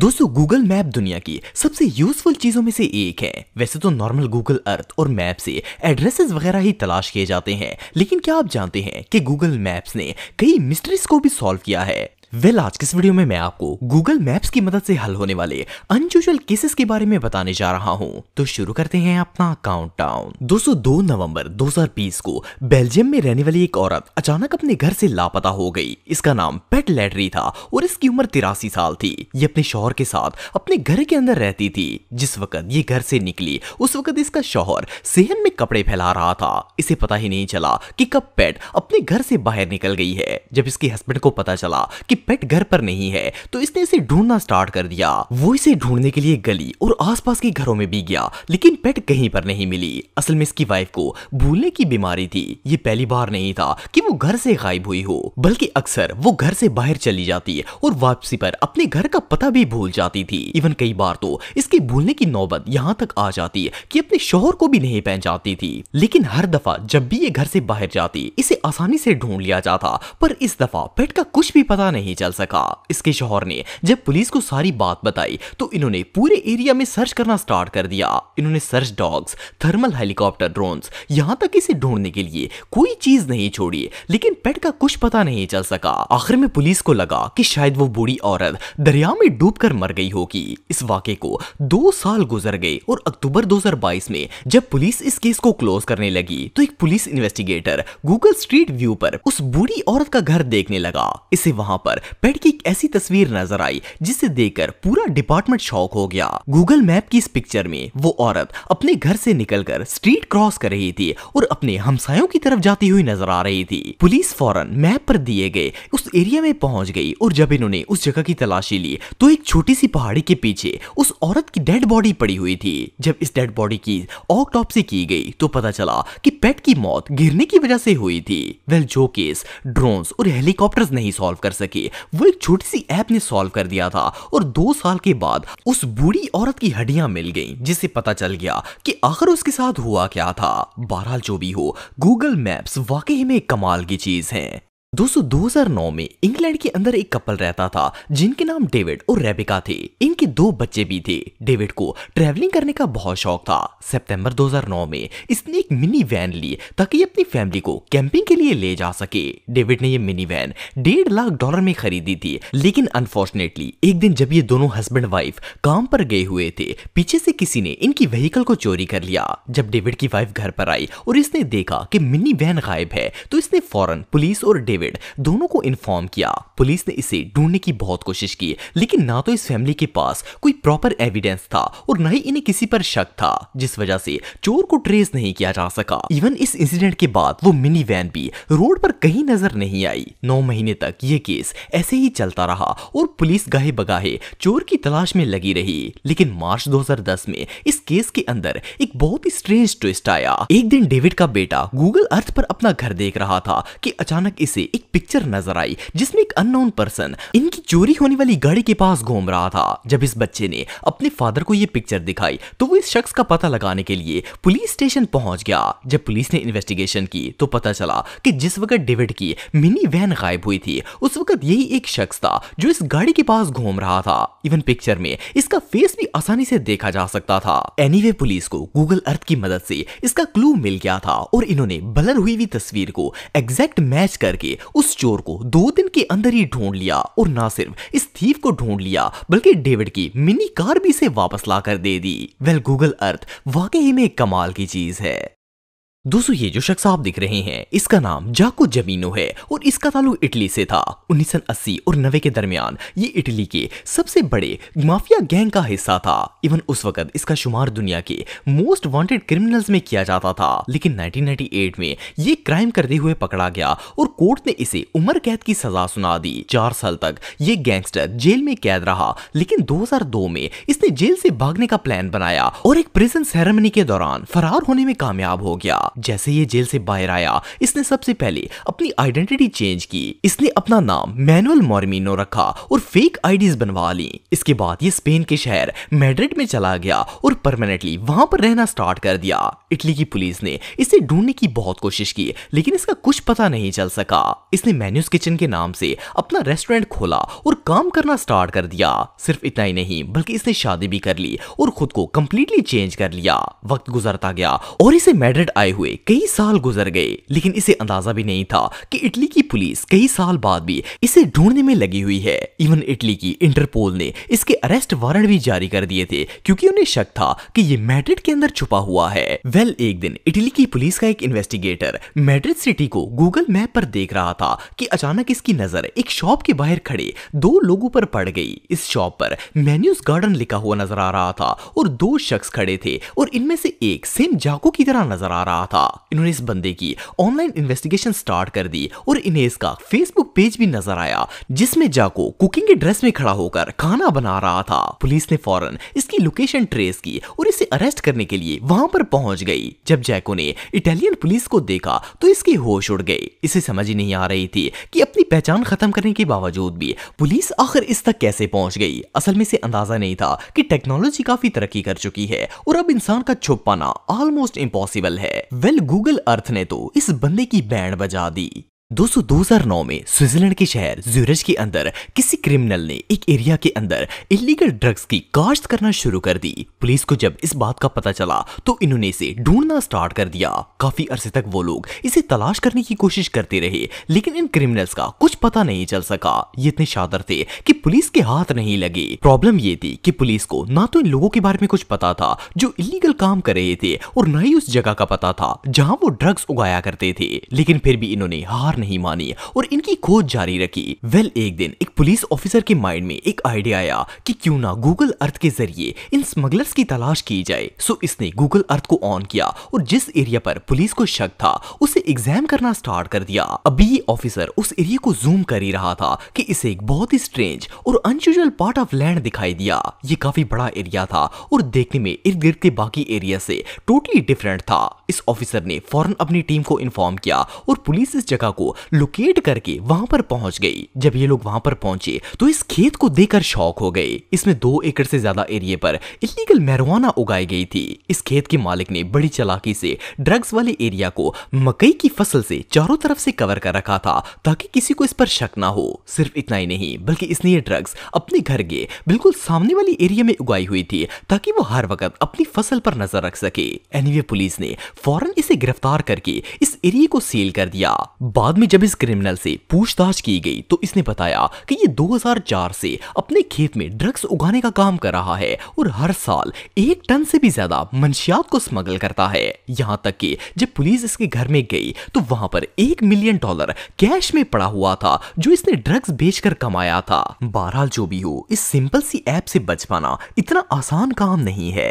दोस्तों Google map दुनिया की सबसे यूजफुल चीजों में से एक है वैसे तो नॉर्मल गूगल अर्थ और मैप से एड्रेसेस वगैरह ही तलाश किए जाते हैं लेकिन क्या आप जानते हैं कि गूगल मैप्स ने कई मिस्ट्रीज को भी सॉल्व किया है वेल well, आज के इस वीडियो में मैं आपको गूगल मैप्स की मदद से हल होने वाले अनयूजल केसेस के बारे में बताने जा रहा हूं तो शुरू करते हैं अपना काउंटडाउन दोस्तों नवंबर 2020 को बेल्जियम में रहने वाली एक औरत अचानक अपने घर से लापता हो गई इसका नाम पेट लेटरी था और इसकी उम्र तिरासी साल थी ये अपने शोहर के साथ अपने घर के अंदर रहती थी जिस वक्त ये घर से निकली उस वक्त इसका शोहर सेहन में कपड़े फैला रहा था इसे पता ही नहीं चला की कब पेट अपने घर से बाहर निकल गई है जब इसके हस्बैंड को पता चला की पेट घर पर नहीं है तो इसने इसे ढूंढना स्टार्ट कर दिया वो इसे ढूंढने के लिए गली और आसपास के घरों में भी गया लेकिन पेट कहीं पर नहीं मिली असल में इसकी वाइफ को भूलने की बीमारी थी ये पहली बार नहीं था कि वो घर से गायब हुई हो बल्कि अक्सर वो घर से बाहर चली जाती और वापसी पर अपने घर का पता भी भूल जाती थी इवन कई बार तो इसके भूलने की नौबत यहाँ तक आ जाती कि अपने शोहर को भी नहीं जाती थी लेकिन हर दफा जब भी ये घर से बाहर जाती इसे आसानी से ढूंढ लिया जाता पर इस दफा पेट का कुछ भी पता नहीं नहीं चल सका इसके शोहर ने जब पुलिस को सारी बात बताई तो इन्होंने पूरे एरिया में सर्च करना स्टार्ट कर दिया इन्होंने search dogs thermal helicopter drones यहाँ तक इसे ढूंढने के लिए कोई चीज नहीं छोड़ी लेकिन पेट का कुछ पता नहीं चल सका आखिर में पुलिस को लगा कि शायद वो बूढ़ी औरत दरिया में डूब मर गई होगी इस वाक्य को दो साल गुजर गए और अक्टूबर 2022 में जब पुलिस इस केस को क्लोज करने लगी तो एक police investigator Google street view पर उस बूढ़ी औरत का घर देखने लगा इसे वहां पर पर पेड़ की एक ऐसी तस्वीर नजर आई जिसे देखकर पूरा डिपार्टमेंट शौक हो गया गूगल मैप की इस पिक्चर में वो औरत अपने घर से निकलकर स्ट्रीट क्रॉस कर रही थी और अपने हमसायों की तरफ जाती हुई नजर आ रही थी पुलिस फौरन मैप पर दिए गए उस एरिया में पहुंच गई और जब इन्होंने उस जगह की तलाशी ली तो एक छोटी सी पहाड़ी के पीछे उस औरत की डेड बॉडी पड़ी हुई थी जब इस डेड बॉडी की ऑटोपसी की गई तो पता चला कि पेट की मौत गिरने की वजह से हुई थी वेल जो केस ड्रोन और हेलीकॉप्टर नहीं सॉल्व कर सके वो एक छोटी सी ऐप ने सॉल्व कर दिया था और दो साल के बाद उस बूढ़ी औरत की हड्डियां मिल गई जिसे पता चल गया कि आखिर उसके साथ हुआ क्या था बहरहाल जो भी हो गूगल मैप्स वाकई में कमाल की चीज है दोस्तों 2009 में इंग्लैंड के अंदर एक कपल रहता था जिनके नाम डेविड और रेबिका थे इनके दो बच्चे भी थे डेविड को ट्रैवलिंग करने का बहुत शौक था सितंबर 2009 में इसने एक मिनी वैन ली ताकि अपनी फैमिली को कैंपिंग के लिए ले जा सके डेविड ने ये मिनी वैन डेढ़ लाख डॉलर में खरीदी थी लेकिन अनफॉर्चुनेटली एक दिन जब ये दोनों हस्बैंड वाइफ काम पर गए हुए थे पीछे से किसी ने इनकी व्हीकल को चोरी कर लिया जब डेविड की वाइफ घर पर आई और इसने देखा की मिनी वैन गायब है तो इसने फौरन पुलिस और डेविड डेविड दोनों को इन्फॉर्म किया पुलिस ने इसे ढूंढने की बहुत कोशिश की लेकिन ना तो इस फैमिली के पास कोई प्रॉपर एविडेंस था और न ही इन्हें किसी पर शक था जिस वजह से चोर को ट्रेस नहीं किया जा सका इवन इस इंसिडेंट के बाद वो मिनी वैन भी रोड पर कहीं नजर नहीं आई नौ महीने तक ये केस ऐसे ही चलता रहा और पुलिस गाहे बगाहे चोर की तलाश में लगी रही लेकिन मार्च 2010 में इस केस के अंदर एक बहुत ही स्ट्रेंज ट्विस्ट आया एक दिन डेविड का बेटा गूगल अर्थ पर अपना घर देख रहा था कि अचानक इसे एक पिक्चर नजर आई जिसमें एक अननोन पर्सन इनकी चोरी होने वाली गाड़ी के पास घूम रहा था जब इस बच्चे ने अपने फादर को ये पिक्चर दिखाई तो वो इस शख्स का पता लगाने के लिए पुलिस स्टेशन पहुंच गया जब पुलिस ने इन्वेस्टिगेशन की तो पता चला कि जिस वक्त डेविड की मिनी वैन गायब हुई थी उस वक्त यही एक शख्स था जो इस गाड़ी के पास घूम रहा था इवन पिक्चर में इसका फेस भी आसानी से देखा जा सकता था एनी anyway, पुलिस को गूगल अर्थ की मदद से इसका क्लू मिल गया था और इन्होंने बलर हुई हुई तस्वीर को एग्जैक्ट मैच करके उस चोर को दो दिन के अंदर ही ढूंढ लिया और ना सिर्फ इस थीव को ढूंढ लिया बल्कि डेविड की मिनी कार भी इसे वापस लाकर दे दी वेल गूगल अर्थ वाकई में कमाल की चीज है दोस्तों ये जो शख्स आप दिख रहे हैं इसका नाम जाको जमीनो है और इसका ताल्लुक इटली से था उन्नीस अस्सी और नब्बे के दरमियान ये इटली के सबसे बड़े माफिया गैंग का हिस्सा था इवन उस वक्त इसका शुमार दुनिया के मोस्ट वांटेड क्रिमिनल्स में किया जाता था लेकिन 1998 में ये क्राइम करते हुए पकड़ा गया और कोर्ट ने इसे उम्र कैद की सजा सुना दी चार साल तक ये गैंगस्टर जेल में कैद रहा लेकिन दो में इसने जेल से भागने का प्लान बनाया और एक प्रिजन सेरेमनी के दौरान फरार होने में कामयाब हो गया जैसे ये जेल से बाहर आया इसने सबसे पहले अपनी आइडेंटिटी चेंज की इसने अपना नाम मैनुअल मॉर्मिनो रखा और फेक आईडीज बनवा ली इसके बाद ये स्पेन के शहर मैड्रिड में चला गया और परमानेंटली वहां पर रहना स्टार्ट कर दिया इटली की पुलिस ने इसे ढूंढने की बहुत कोशिश की लेकिन इसका कुछ पता नहीं चल सका इसने मैन्यूस किचन के नाम से अपना रेस्टोरेंट खोला और काम करना स्टार्ट कर दिया सिर्फ इतना ही नहीं बल्कि इसने शादी भी कर ली और खुद को कंप्लीटली चेंज कर लिया वक्त गुजरता गया और इसे मैड्रिड आए हुए कई साल गुजर गए लेकिन इसे अंदाजा भी नहीं था कि इटली की पुलिस कई साल बाद भी इसे ढूंढने में लगी हुई है इवन इटली की इंटरपोल ने इसके अरेस्ट वारंट भी जारी कर दिए थे क्योंकि उन्हें शक था कि ये मैड्रिड के अंदर छुपा हुआ है वेल एक दिन इटली की पुलिस का एक इन्वेस्टिगेटर मैड्रिड सिटी को गूगल मैप पर देख रहा था कि अचानक इसकी नजर एक शॉप के बाहर खड़े दो लोगों पर पड़ गई इस शॉप पर मेन्यूज गार्डन लिखा हुआ नजर आ रहा था और दो शख्स खड़े थे और इनमें से एक सेम जाको की तरह नजर आ रहा था इन्होंने इस बंदे की ऑनलाइन इन्वेस्टिगेशन स्टार्ट कर दी और इन्हें इसका फेसबुक पेज भी नजर आया जिसमें जाको कुकिंग के ड्रेस में खड़ा होकर खाना बना रहा था पुलिस ने फौरन इसकी लोकेशन ट्रेस की और इसे अरेस्ट करने के लिए वहां पर पहुंच गई जब जैको ने इटालियन पुलिस को देखा तो इसके होश उड़ गए इसे समझ नहीं आ रही थी कि अपनी पहचान खत्म करने के बावजूद भी पुलिस आखिर इस तक कैसे पहुंच गई असल में इसे अंदाजा नहीं था कि टेक्नोलॉजी काफी तरक्की कर चुकी है और अब इंसान का छुप पाना ऑलमोस्ट इम्पॉसिबल है वेल गूगल अर्थ ने तो इस बंदे की बैंड बजा दी दोस्तों 2009 में स्विट्जरलैंड के शहर ज्यूरिच के अंदर किसी क्रिमिनल ने एक एरिया के अंदर इलीगल ड्रग्स की काश्त करना शुरू कर दी पुलिस को जब इस बात का पता चला तो इन्होंने इसे ढूंढना स्टार्ट कर दिया काफी अरसे तक वो लोग इसे तलाश करने की कोशिश करते रहे लेकिन इन क्रिमिनल्स का कुछ पता नहीं चल सका ये इतने शादर थे की पुलिस के हाथ नहीं लगे प्रॉब्लम ये थी की पुलिस को ना तो इन लोगों के बारे में कुछ पता था जो इलीगल काम कर रहे थे और न ही उस जगह का पता था जहाँ वो ड्रग्स उगाया करते थे लेकिन फिर भी इन्होंने हार नहीं मानी और इनकी खोज जारी रखी वेल well, एक दिन एक पुलिस ऑफिसर के माइंड में एक आइडिया आया कि क्यों ना गूगल अर्थ के जरिए इन स्मगलर्स की तलाश की जाए सो इसने गूगल अर्थ को ऑन किया और जिस एरिया पर पुलिस को शक था उसे एग्जाम करना स्टार्ट कर दिया अभी ऑफिसर उस एरिया को जूम कर ही रहा था कि इसे एक बहुत ही स्ट्रेंज और अनयूजल पार्ट ऑफ लैंड दिखाई दिया ये काफी बड़ा एरिया था और देखने में इर्द गिर्द के बाकी एरिया से टोटली डिफरेंट था इस ऑफिसर ने फौरन अपनी टीम को इन्फॉर्म किया और पुलिस इस जगह को लोकेट करके वहां पर पहुंच गई जब ये लोग वहां पर पहुंचे तो इस खेत को देखकर शौक हो गए इसमें दो एकड़ से ज्यादा एरिए पर इलीगल मैरवाना उगाई गई थी इस खेत के मालिक ने बड़ी चलाकी से ड्रग्स वाले एरिया को मकई की फसल से चारों तरफ से कवर कर रखा था ताकि किसी को इस पर शक ना हो सिर्फ इतना ही नहीं बल्कि इसने ये ड्रग्स अपने घर के बिल्कुल सामने वाली एरिया में उगाई हुई थी ताकि वो हर वक्त अपनी फसल पर नजर रख सके एनीवे पुलिस ने फौरन इसे गिरफ्तार करके इस एरिया को सील कर दिया बाद बाद में जब इस क्रिमिनल से पूछताछ की गई तो इसने बताया कि ये 2004 से अपने खेत में ड्रग्स उगाने का काम कर रहा है और हर साल एक टन से भी ज्यादा मंशियात को स्मगल करता है यहाँ तक कि जब पुलिस इसके घर में गई तो वहां पर एक मिलियन डॉलर कैश में पड़ा हुआ था जो इसने ड्रग्स बेचकर कमाया था बहरहाल जो भी हो इस सिंपल सी ऐप से बच पाना इतना आसान काम नहीं है